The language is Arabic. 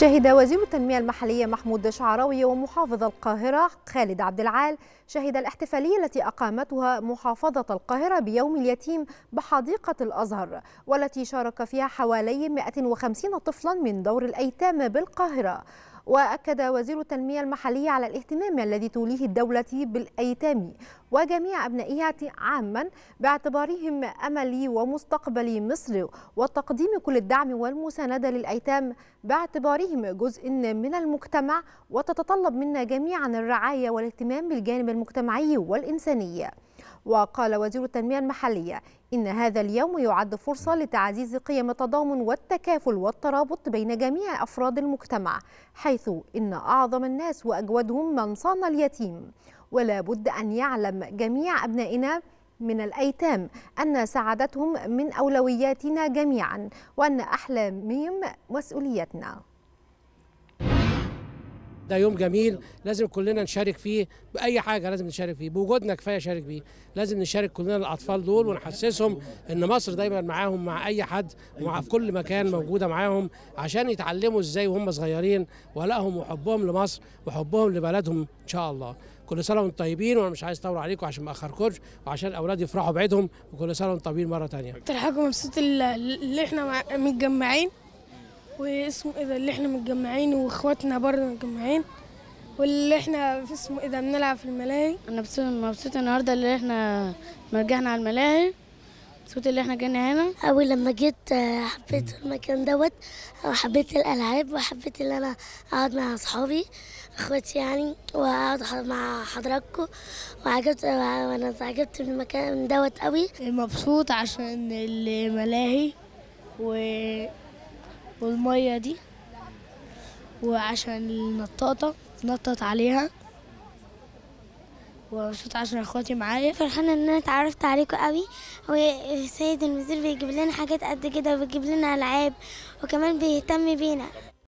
شهد وزير التنمية المحلية محمود شعراوي ومحافظ القاهرة خالد عبد العال شهد الاحتفالية التي أقامتها محافظة القاهرة بيوم اليتيم بحديقة الأزهر والتي شارك فيها حوالي 150 طفلا من دور الأيتام بالقاهرة وأكد وزير التنمية المحلية على الاهتمام الذي توليه الدولة بالأيتام وجميع أبنائها عاما باعتبارهم أمل ومستقبل مصر وتقديم كل الدعم والمساندة للأيتام باعتبارهم جزء من المجتمع وتتطلب منا جميعا الرعاية والاهتمام بالجانب المجتمعي والإنساني وقال وزير التنمية المحلية إن هذا اليوم يعد فرصة لتعزيز قيم التضامن والتكافل والترابط بين جميع أفراد المجتمع حيث إن أعظم الناس وأجودهم من صان اليتيم ولا بد أن يعلم جميع أبنائنا من الأيتام أن سعادتهم من أولوياتنا جميعا وأن أحلامهم مسؤوليتنا ده يوم جميل لازم كلنا نشارك فيه باي حاجه لازم نشارك فيه بوجودنا كفايه شارك فيه لازم نشارك كلنا الاطفال دول ونحسسهم ان مصر دايما معاهم مع اي حد وفي في كل مكان موجوده معاهم عشان يتعلموا ازاي وهم صغيرين ولائهم وحبهم لمصر وحبهم لبلدهم ان شاء الله كل سنه وانتم طيبين وانا مش عايز اطول عليكم عشان ما اخركمش وعشان اولادي يفرحوا بعيدهم وكل سنه وانتم طيبين مره ثانيه. اكتر حاجه مبسوط اللي احنا متجمعين واسمه ايه ده اللي احنا متجمعين واخواتنا برضه متجمعين واللي احنا في اسمه ايه ده بنلعب في الملاهي انا مبسوطه النهارده اللي احنا مرجعنا على الملاهي مبسوطه اللي احنا جينا هنا اول لما جيت آه، حبيت المكان دوت وحبيت الالعاب وحبيت ان انا اقعد مع اصحابي اخواتي يعني واقعد مع حضراتكم وعجبت وانا اتعجبت من المكان دوت قوي مبسوط عشان الملاهي و والمية دي وعشان النطاطة نطط عليها ومبسوط عشان اخواتي معايا فرحانه ان انا اتعرفت عليكم قوي وسيد المدير بيجيب لنا حاجات قد كده وبيجيب لنا العاب وكمان بيهتم بينا